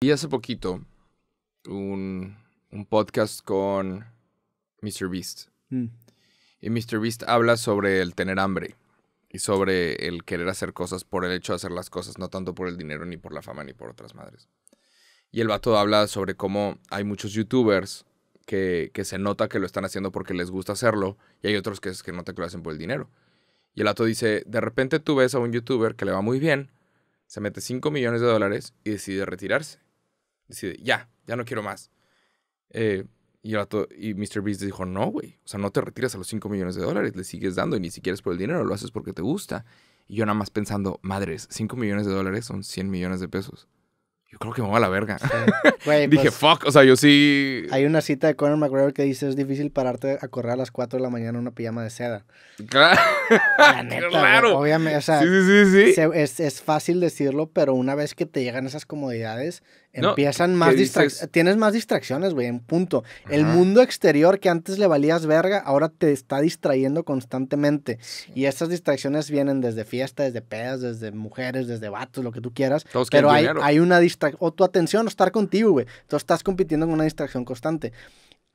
Y hace poquito un, podcast con Mr. Beast. Mm. Y Mr. Beast habla sobre el tener hambre y sobre el querer hacer cosas por el hecho de hacer las cosas, no tanto por el dinero, ni por la fama, ni por otras madres. Y el vato habla sobre cómo hay muchos youtubers que, se nota que lo están haciendo porque les gusta hacerlo y hay otros que, que nota que lo hacen por el dinero. Y el vato dice, de repente tú ves a un youtuber que le va muy bien, se mete 5 millones de dólares y decide retirarse decide, ya, ya no quiero más. Eh, y, y Mr. Beast dijo, no, güey, o sea, no te retiras a los 5 millones de dólares, le sigues dando y ni siquiera es por el dinero, lo haces porque te gusta. Y yo nada más pensando, madres, 5 millones de dólares son 100 millones de pesos. Yo creo que me va a la verga. Dije, pues, fuck, o sea, yo sí... Hay una cita de Conor McGregor que dice, es difícil pararte a correr a las 4 de la mañana en una pijama de seda. Claro. obviamente, o sea, es, es fácil decirlo, pero una vez que te llegan esas comodidades, Empiezan más distracciones. Tienes más distracciones, güey, en punto. El mundo exterior que antes le valías verga, ahora te está distrayendo constantemente. Y esas distracciones vienen desde fiestas, desde pedas, desde mujeres, desde vatos, lo que tú quieras. pero hay, hay, una distracción. O tu atención, o estar contigo, güey. Tú estás compitiendo con una distracción constante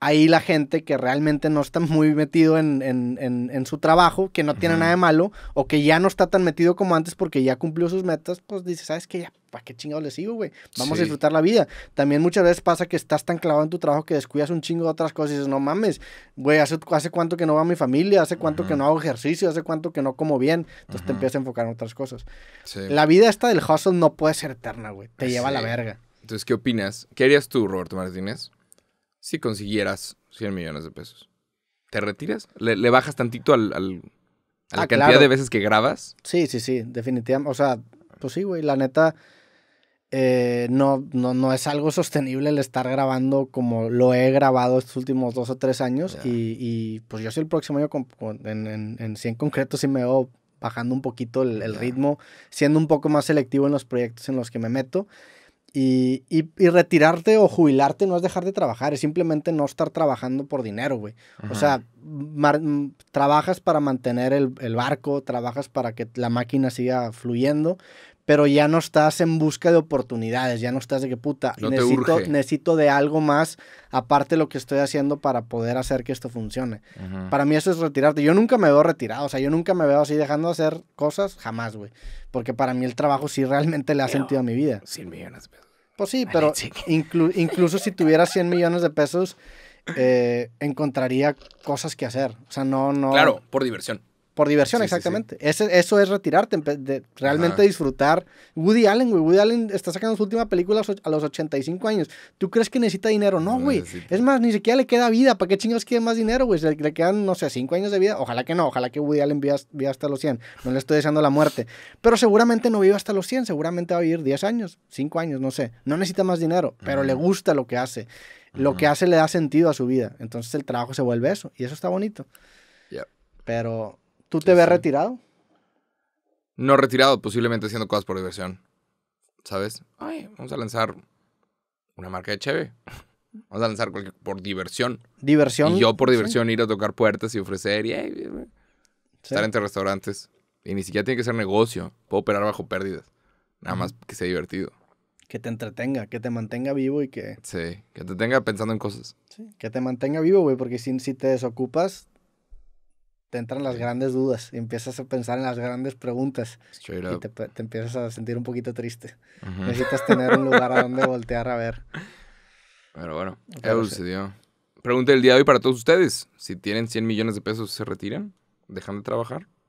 ahí la gente que realmente no está muy metido en, su trabajo, que no tiene nada de malo, o que ya no está tan metido como antes porque ya cumplió sus metas, pues dice, ¿sabes qué? Ya, ¿para qué chingados le sigo, güey? Vamos a disfrutar la vida. También muchas veces pasa que estás tan clavado en tu trabajo que descuidas un chingo de otras cosas y dices, no mames, güey, hace, cuánto que no va a mi familia, hace cuánto que no hago ejercicio, hace cuánto que no como bien. Entonces te empiezas a enfocar en otras cosas. La vida esta del hustle no puede ser eterna, güey. Te lleva a la verga. Entonces, ¿qué opinas? ¿Qué harías tú, Roberto Martínez? si consiguieras 100 millones de pesos? ¿Te retiras? ¿Le, bajas tantito al, a la ah, cantidad de veces que grabas? Sí, sí, sí, definitivamente. O sea, pues sí, güey, la neta, eh, no, no, es algo sostenible el estar grabando como lo he grabado estos últimos dos o tres años. Y, pues yo soy el próximo año en, en 100 concreto sí me veo bajando un poquito el, ritmo, siendo un poco más selectivo en los proyectos en los que me meto. Y, retirarte o jubilarte no es dejar de trabajar, es simplemente no estar trabajando por dinero, güey. O sea, trabajas para mantener el, barco, trabajas para que la máquina siga fluyendo, pero ya no estás en busca de oportunidades, ya no estás de que puta, necesito, necesito, de algo más aparte de lo que estoy haciendo para poder hacer que esto funcione. Para mí eso es retirarte. Yo nunca me veo retirado, o sea, yo nunca me veo así dejando de hacer cosas, jamás, güey. Porque para mí el trabajo sí realmente le ha sentido a mi vida. 100 millones de pesos. Pues sí, pero incluso si tuviera 100 millones de pesos, eh, encontraría cosas que hacer. O sea, no, no. Claro, por diversión. Por diversión, exactamente. Ese, eso es retirarte, realmente disfrutar. Woody Allen, güey. Woody Allen está sacando su última película a los 85 años. ¿Tú crees que necesita dinero? No, güey. Es más, ni siquiera le queda vida. ¿Para qué chingados quiere más dinero, güey? Le, quedan, no sé, 5 años de vida. Ojalá que no. Ojalá que Woody Allen viva, hasta los 100. No le estoy deseando la muerte. Pero seguramente no viva hasta los 100. Seguramente va a vivir 10 años, 5 años, no sé. No necesita más dinero, pero le gusta lo que hace. Lo que hace le da sentido a su vida. Entonces el trabajo se vuelve eso. Y eso está bonito. Pero ¿Tú te ves retirado? No retirado, posiblemente haciendo cosas por diversión. ¿Sabes? Ay, vamos a lanzar una marca de chévere. Vamos a lanzar por diversión. Diversión. Y yo por diversión ir a tocar puertas y ofrecer y, estar entre restaurantes. Y ni siquiera tiene que ser negocio. Puedo operar bajo pérdidas. Nada más que sea divertido. Que te entretenga, que te mantenga vivo y que... Sí, que te tenga pensando en cosas. Sí, que te mantenga vivo, güey, porque si, si te desocupas, te entran las grandes dudas y empiezas a pensar en las grandes preguntas y te, empiezas a sentir un poquito triste. Necesitas tener un lugar a donde voltear a ver. Pero bueno, eso sucedió. Pregunta del día de hoy para todos ustedes. Si tienen 100 millones de pesos, ¿se retiran? ¿Dejan de trabajar?